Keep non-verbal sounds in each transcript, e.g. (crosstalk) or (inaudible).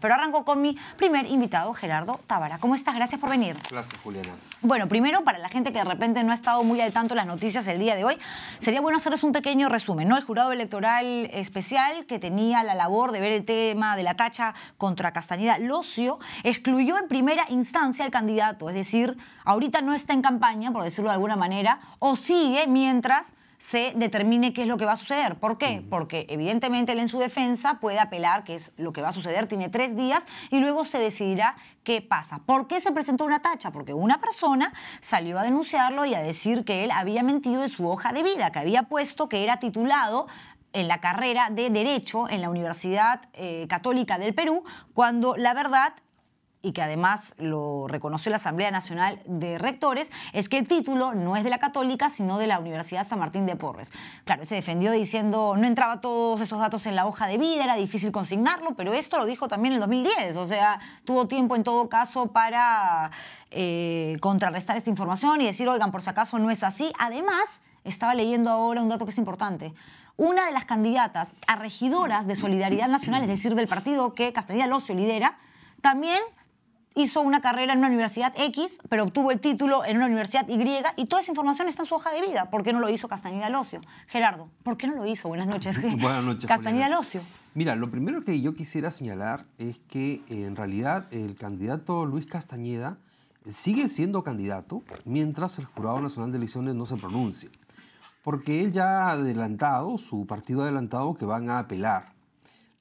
Pero arranco con mi primer invitado, Gerardo Tavara. ¿Cómo estás? Gracias por venir. Gracias, Juliana. Bueno, primero, para la gente que de repente no ha estado muy al tanto las noticias el día de hoy, sería bueno hacerles un pequeño resumen, ¿no? El jurado electoral especial que tenía la labor de ver el tema de la tacha contra Castañeda Locio excluyó en primera instancia al candidato, es decir, ahorita no está en campaña, por decirlo de alguna manera, o sigue mientras se determine qué es lo que va a suceder. ¿Por qué? Porque evidentemente él en su defensa puede apelar, que es lo que va a suceder, tiene tres días, y luego se decidirá qué pasa. ¿Por qué se presentó una tacha? Porque una persona salió a denunciarlo y a decir que él había mentido en su hoja de vida, que había puesto que era titulado en la carrera de Derecho en la Universidad eh, Católica del Perú, cuando la verdad y que además lo reconoció la Asamblea Nacional de Rectores, es que el título no es de la católica, sino de la Universidad San Martín de Porres. Claro, se defendió diciendo, no entraba todos esos datos en la hoja de vida, era difícil consignarlo, pero esto lo dijo también en el 2010, o sea, tuvo tiempo en todo caso para eh, contrarrestar esta información y decir, oigan, por si acaso no es así. Además, estaba leyendo ahora un dato que es importante una de las candidatas a regidoras de Solidaridad Nacional, es decir, del partido que Castañeda Locio lidera, también hizo una carrera en una universidad X, pero obtuvo el título en una universidad Y, y toda esa información está en su hoja de vida. ¿Por qué no lo hizo Castañeda Locio? Gerardo, ¿por qué no lo hizo? Buenas noches. (laughs) ¿eh? Buenas noches. Castañeda Locio. Mira, lo primero que yo quisiera señalar es que eh, en realidad el candidato Luis Castañeda sigue siendo candidato mientras el Jurado Nacional de Elecciones no se pronuncie. Porque él ya ha adelantado, su partido ha adelantado que van a apelar.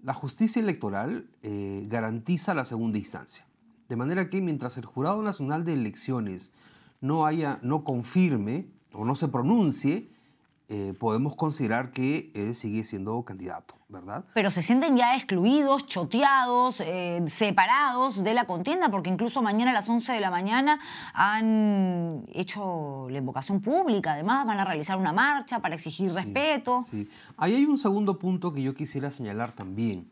La justicia electoral eh, garantiza la segunda instancia. De manera que mientras el Jurado Nacional de Elecciones no, haya, no confirme o no se pronuncie, eh, podemos considerar que él eh, sigue siendo candidato, ¿verdad? Pero se sienten ya excluidos, choteados, eh, separados de la contienda, porque incluso mañana a las 11 de la mañana han hecho la invocación pública, además van a realizar una marcha para exigir respeto. sí. Ahí hay un segundo punto que yo quisiera señalar también.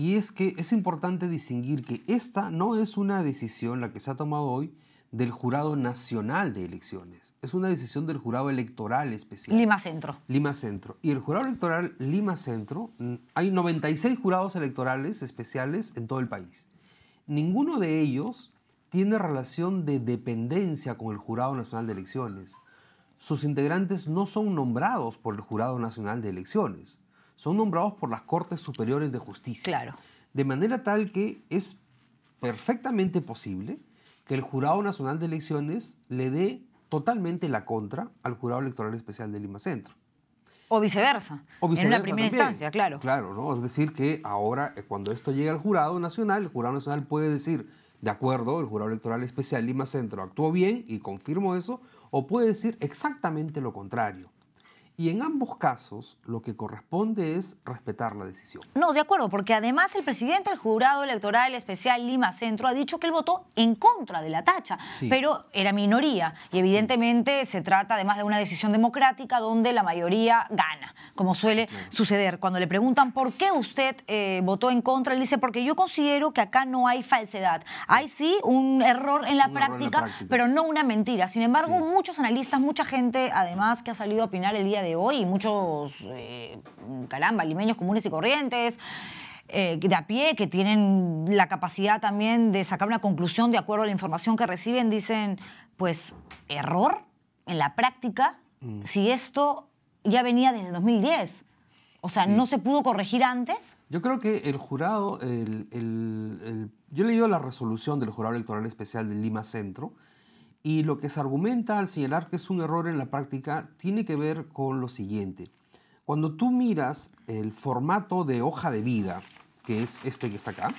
Y es que es importante distinguir que esta no es una decisión, la que se ha tomado hoy, del Jurado Nacional de Elecciones. Es una decisión del Jurado Electoral Especial. Lima Centro. Lima Centro. Y el Jurado Electoral Lima Centro, mm, hay 96 jurados electorales especiales en todo el país. Ninguno de ellos tiene relación de dependencia con el Jurado Nacional de Elecciones. Sus integrantes no son nombrados por el Jurado Nacional de Elecciones son nombrados por las Cortes Superiores de Justicia. Claro. De manera tal que es perfectamente posible que el Jurado Nacional de Elecciones le dé totalmente la contra al Jurado Electoral Especial de Lima Centro. O viceversa. en la primera instancia, claro. Claro, ¿no? Es decir, que ahora, eh, cuando esto llega al Jurado Nacional, el Jurado Nacional puede decir, de acuerdo, el Jurado Electoral Especial Lima Centro actuó bien y confirmo eso, o puede decir exactamente lo contrario. Y en ambos casos, lo que corresponde es respetar la decisión. No, de acuerdo, porque además el presidente del jurado electoral especial Lima Centro ha dicho que él votó en contra de la tacha, pero era minoría. Y evidentemente se trata además de una decisión democrática donde la mayoría gana, como suele suceder. Cuando le preguntan por qué usted eh, votó en contra, él dice, porque yo considero que acá no hay falsedad. Hay sí un, error en la, práctica, pero no una mentira. Sin embargo, muchos analistas, mucha gente además que ha salido a opinar el día de de hoy, muchos, eh, caramba, limeños comunes y corrientes, eh, de a pie, que tienen la capacidad también de sacar una conclusión de acuerdo a la información que reciben, dicen, pues, error en la práctica, mm. si esto ya venía desde el 2010. O sea, ¿no se pudo corregir antes? Yo creo que el jurado, yo he leído la resolución del jurado electoral especial de Lima Centro, y lo que se argumenta al señalar que es un error en la práctica tiene que ver con lo siguiente. Cuando tú miras el formato de hoja de vida, que es este que está acá,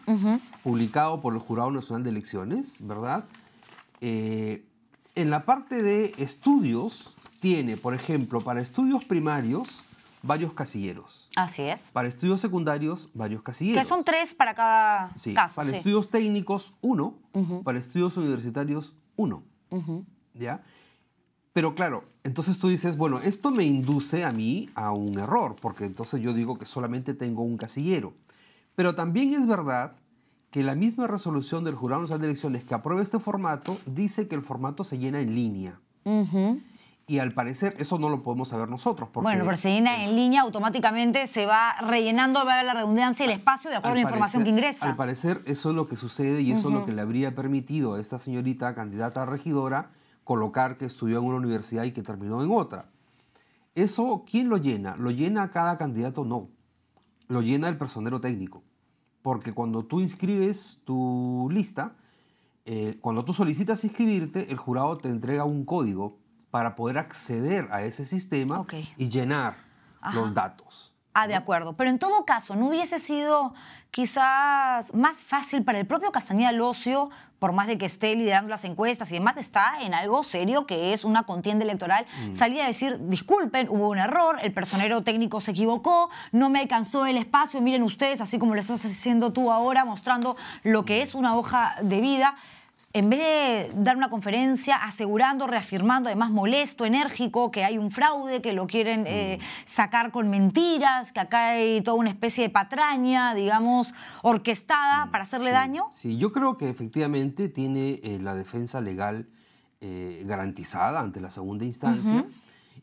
publicado por el Jurado Nacional de Elecciones, ¿verdad? Eh, en la parte de estudios tiene, por ejemplo, para estudios primarios, varios casilleros. Así es. Para estudios secundarios, varios casilleros. Que son tres para cada sí. caso. Para estudios técnicos, uno. Para estudios universitarios, uno. ¿Ya? Pero claro, entonces tú dices, bueno, esto me induce a mí a un error, porque entonces yo digo que solamente tengo un casillero. Pero también es verdad que la misma resolución del Jurado Nacional de Elecciones que aprueba este formato dice que el formato se llena en línea. Ajá y al parecer eso no lo podemos saber nosotros. Porque, bueno, viene eh, en línea automáticamente se va rellenando, va a la redundancia, el espacio de acuerdo a la información que ingresa. Al parecer eso es lo que sucede y eso es lo que le habría permitido a esta señorita candidata a regidora colocar que estudió en una universidad y que terminó en otra. ¿Eso quién lo llena? ¿Lo llena cada candidato? No. Lo llena el personero técnico. Porque cuando tú inscribes tu lista, eh, cuando tú solicitas inscribirte, el jurado te entrega un código para poder acceder a ese sistema y llenar los datos. Ah, de acuerdo. Pero en todo caso, ¿no hubiese sido quizás más fácil para el propio Castañeda Locio, por más de que esté liderando las encuestas y demás, está en algo serio que es una contienda electoral, mm. salir a decir, disculpen, hubo un error, el personero técnico se equivocó, no me alcanzó el espacio, miren ustedes, así como lo estás haciendo tú ahora, mostrando lo que mm. es una hoja de vida en vez de dar una conferencia asegurando, reafirmando, además molesto, enérgico, que hay un fraude, que lo quieren eh, mm. sacar con mentiras, que acá hay toda una especie de patraña, digamos, orquestada mm, para hacerle daño? Sí, yo creo que efectivamente tiene eh, la defensa legal eh, garantizada ante la segunda instancia.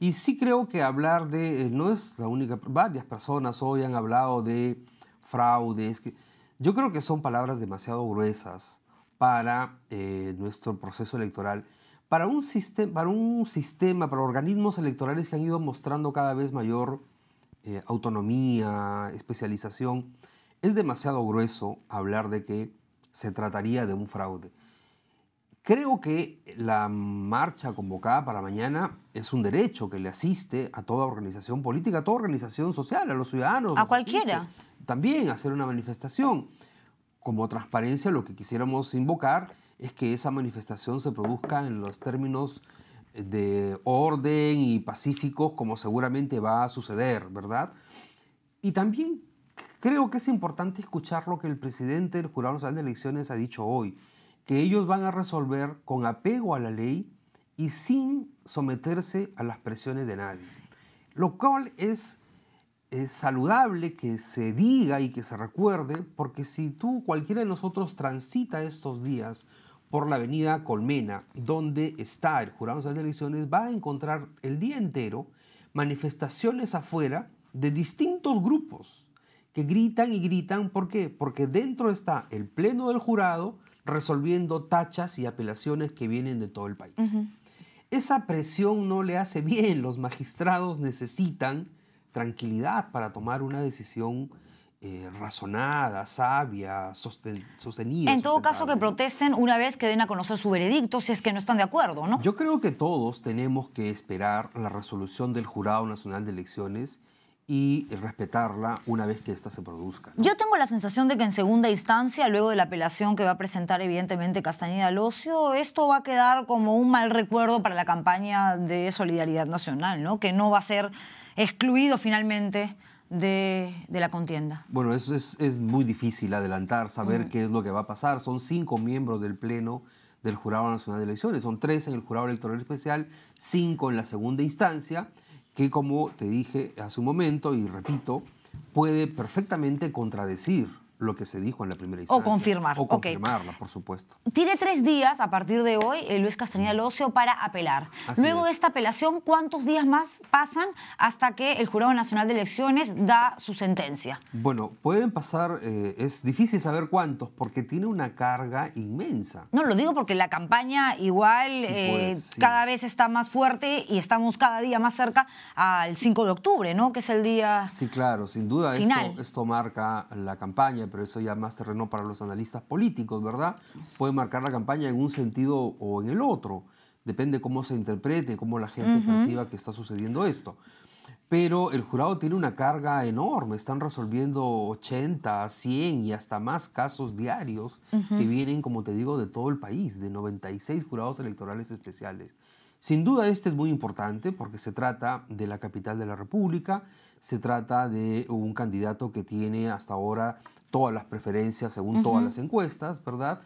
Y sí creo que hablar de, no es la única, varias personas hoy han hablado de fraudes. Que, yo creo que son palabras demasiado gruesas para eh, nuestro proceso electoral, para un, sistema, para un sistema, para organismos electorales que han ido mostrando cada vez mayor eh, autonomía, especialización, es demasiado grueso hablar de que se trataría de un fraude. Creo que la marcha convocada para mañana es un derecho que le asiste a toda organización política, a toda organización social, a los ciudadanos. A cualquiera. También hacer una manifestación. Como transparencia, lo que quisiéramos invocar es que esa manifestación se produzca en los términos eh, de orden y pacíficos como seguramente va a suceder, ¿verdad? Y también creo que es importante escuchar lo que el presidente del Jurado Nacional de Elecciones ha dicho hoy, que ellos van a resolver con apego a la ley y sin someterse a las presiones de nadie, lo cual es es saludable que se diga y que se recuerde, porque si tú, cualquiera de nosotros, transita estos días por la avenida Colmena, donde está el jurado nacional de elecciones, va a encontrar el día entero manifestaciones afuera de distintos grupos que gritan y gritan. ¿Por qué? Porque dentro está el pleno del jurado resolviendo tachas y apelaciones que vienen de todo el país. Esa presión no le hace bien, los magistrados necesitan tranquilidad para tomar una decisión eh, razonada, sabia, sostenida. En todo caso, que protesten una vez que den a conocer su veredicto, si es que no están de acuerdo, ¿no? Yo creo que todos tenemos que esperar la resolución del Jurado Nacional de Elecciones y respetarla una vez que ésta se produzca. Yo tengo la sensación de que en segunda instancia, luego de la apelación que va a presentar evidentemente Castañeda Locio, esto va a quedar como un mal recuerdo para la campaña de solidaridad nacional, ¿no? Que no va a ser excluido finalmente de, la contienda? Bueno, eso es, muy difícil adelantar, saber qué es lo que va a pasar. Son cinco miembros del Pleno del Jurado Nacional de Elecciones, son tres en el Jurado Electoral Especial, cinco en la segunda instancia, que como te dije hace un momento y repito, puede perfectamente contradecir lo que se dijo en la primera instancia. O confirmarla, por supuesto. Tiene tres días a partir de hoy eh, Luis Castañeda Locio para apelar. Luego de esta apelación, ¿cuántos días más pasan hasta que el Jurado Nacional de Elecciones da su sentencia? Bueno, pueden pasar, eh, es difícil saber cuántos, porque tiene una carga inmensa. No, lo digo porque la campaña igual eh, pues, cada vez está más fuerte y estamos cada día más cerca al 5 de octubre, ¿no? Que es el día. Sí, claro, sin duda Esto, esto marca la campaña pero eso ya más terreno para los analistas políticos, ¿verdad? Puede marcar la campaña en un sentido o en el otro. Depende cómo se interprete, cómo la gente perciba que está sucediendo esto. Pero el jurado tiene una carga enorme. Están resolviendo 80, 100 y hasta más casos diarios que vienen, como te digo, de todo el país, de 96 jurados electorales especiales. Sin duda este es muy importante porque se trata de la capital de la República, se trata de un candidato que tiene hasta ahora todas las preferencias según todas las encuestas, ¿verdad?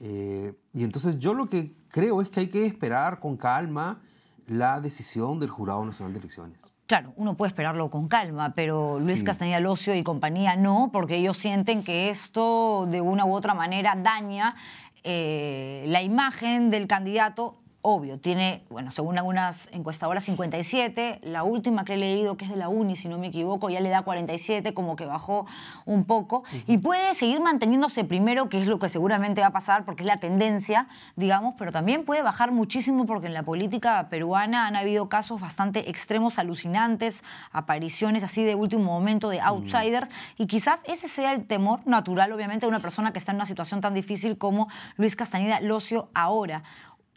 Eh, y entonces yo lo que creo es que hay que esperar con calma la decisión del Jurado Nacional de Elecciones. Claro, uno puede esperarlo con calma, pero Luis Castañeda Locio y compañía no, porque ellos sienten que esto de una u otra manera daña eh, la imagen del candidato obvio, tiene, bueno, según algunas encuestadoras, 57. La última que he leído, que es de la UNI, si no me equivoco, ya le da 47, como que bajó un poco. Y puede seguir manteniéndose primero, que es lo que seguramente va a pasar, porque es la tendencia, digamos, pero también puede bajar muchísimo, porque en la política peruana han habido casos bastante extremos, alucinantes, apariciones así de último momento de mm. outsiders. Y quizás ese sea el temor natural, obviamente, de una persona que está en una situación tan difícil como Luis Castañeda Locio ahora.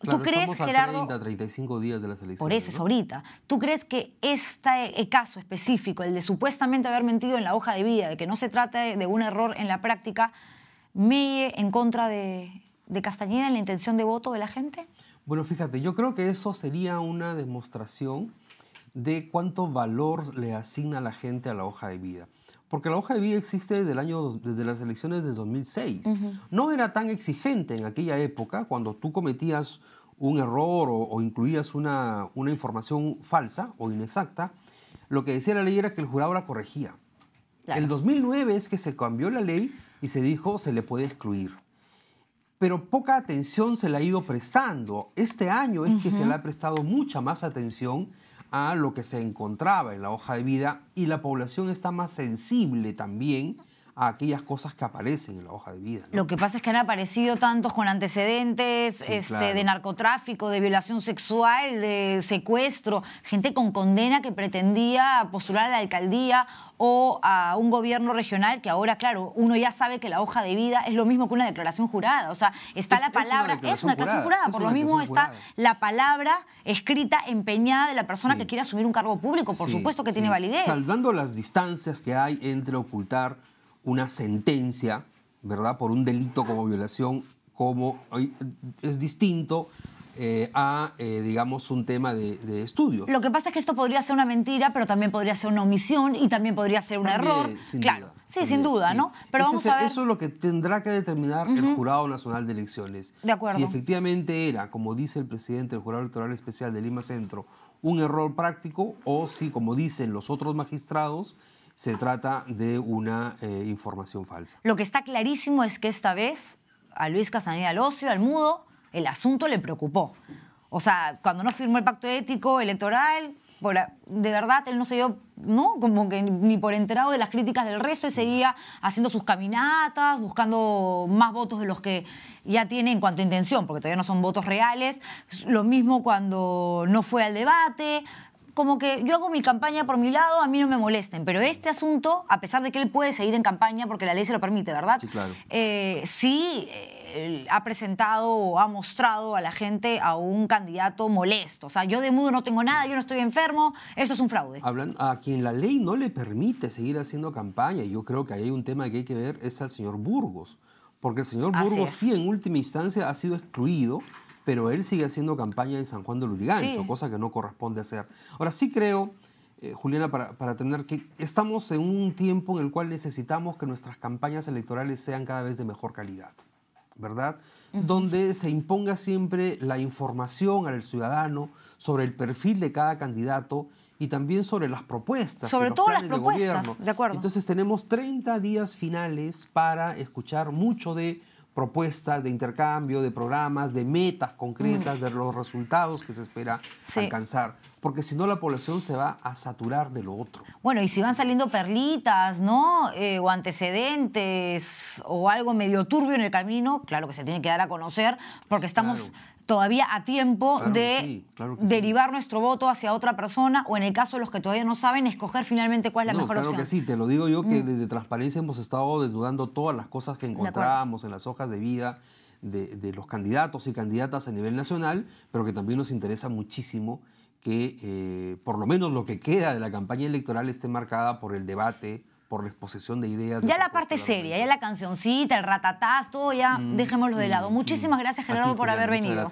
¿Tú crees, Gerardo? 35 días de las elecciones. Por eso es ahorita. ¿Tú crees que este eh, caso específico, el de supuestamente haber mentido en la hoja de vida, de que no se trata de un error en la práctica, mide en contra de, de Castañeda en la intención de voto de la gente? Bueno, fíjate, yo creo que eso sería una demostración de cuánto valor le asigna la gente a la hoja de vida porque la hoja de vida existe desde, año, desde las elecciones de 2006. No era tan exigente en aquella época cuando tú cometías un error o, incluías una, información falsa o inexacta. Lo que decía la ley era que el jurado la corregía. En El 2009 es que se cambió la ley y se dijo se le puede excluir. Pero poca atención se le ha ido prestando. Este año es que se le ha prestado mucha más atención a lo que se encontraba en la hoja de vida y la población está más sensible también a aquellas cosas que aparecen en la hoja de vida. Lo que pasa es que han aparecido tantos con antecedentes este, de narcotráfico, de violación sexual, de secuestro, gente con condena que pretendía postular a la alcaldía o a un gobierno regional que ahora, claro, uno ya sabe que la hoja de vida es lo mismo que una declaración jurada. O sea, está la palabra, es una declaración, jurada, por lo mismo está la palabra escrita, empeñada de la persona que quiere asumir un cargo público, por supuesto que tiene validez. Salvando las distancias que hay entre ocultar una sentencia, ¿verdad?, por un delito como violación, como es distinto eh, a, eh, digamos, un tema de, estudio. Lo que pasa es que esto podría ser una mentira, pero también podría ser una omisión y también podría ser un error. claro, sí, sin duda, ¿no? Pero vamos a ver... Eso es lo que tendrá que determinar el Jurado Nacional de Elecciones. De acuerdo. Si efectivamente era, como dice el presidente del Jurado Electoral Especial de Lima Centro, un error práctico o si, como dicen los otros magistrados, se trata de una eh, información falsa. Lo que está clarísimo es que esta vez a Luis Casaneda al ocio, al mudo, el asunto le preocupó. O sea, cuando no firmó el pacto ético electoral, de verdad él no se dio, ¿no? Como que ni por enterado de las críticas del resto, y seguía haciendo sus caminatas, buscando más votos de los que ya tiene en cuanto a intención, porque todavía no son votos reales. Lo mismo cuando no fue al debate, como que yo hago mi campaña por mi lado, a mí no me molesten, pero este asunto, a pesar de que él puede seguir en campaña porque la ley se lo permite, ¿verdad? Sí, claro. Eh, sí ha presentado o ha mostrado a la gente a un candidato molesto. O sea, yo de mudo no tengo nada, yo no estoy enfermo, eso es un fraude. Hablan a quien la ley no le permite seguir haciendo campaña, y yo creo que ahí hay un tema que hay que ver, es al señor Burgos. Porque el señor Burgos sí, en última instancia, ha sido excluido pero él sigue haciendo campaña en San Juan de Lurigancho, cosa que no corresponde hacer. Ahora sí creo, eh, Juliana, para, para terminar, que estamos en un tiempo en el cual necesitamos que nuestras campañas electorales sean cada vez de mejor calidad, ¿verdad? Donde se imponga siempre la información al ciudadano sobre el perfil de cada candidato y también sobre las propuestas. Sobre todo las propuestas, gobierno. de acuerdo. Entonces tenemos 30 días finales para escuchar mucho de propuestas de intercambio, de programas, de metas concretas, mm. de los resultados que se espera alcanzar. Porque si no, la población se va a saturar de lo otro. Bueno, y si van saliendo perlitas, ¿no? Eh, o antecedentes, o algo medio turbio en el camino, claro que se tiene que dar a conocer, porque estamos todavía a tiempo de derivar nuestro voto hacia otra persona o en el caso de los que todavía no saben, escoger finalmente cuál es la mejor opción. Claro que sí, te lo digo yo que mm. desde Transparencia hemos estado desnudando todas las cosas que encontrábamos en las hojas de vida de, los candidatos y candidatas a nivel nacional, pero que también nos interesa muchísimo que eh, por lo menos lo que queda de la campaña electoral esté marcada por el debate, por la exposición de ideas. Ya la parte seria, ya la cancioncita, el ratatás, todo ya mm, dejémoslo de lado. Mm, mm. Muchísimas gracias, Gerardo, por haber venido.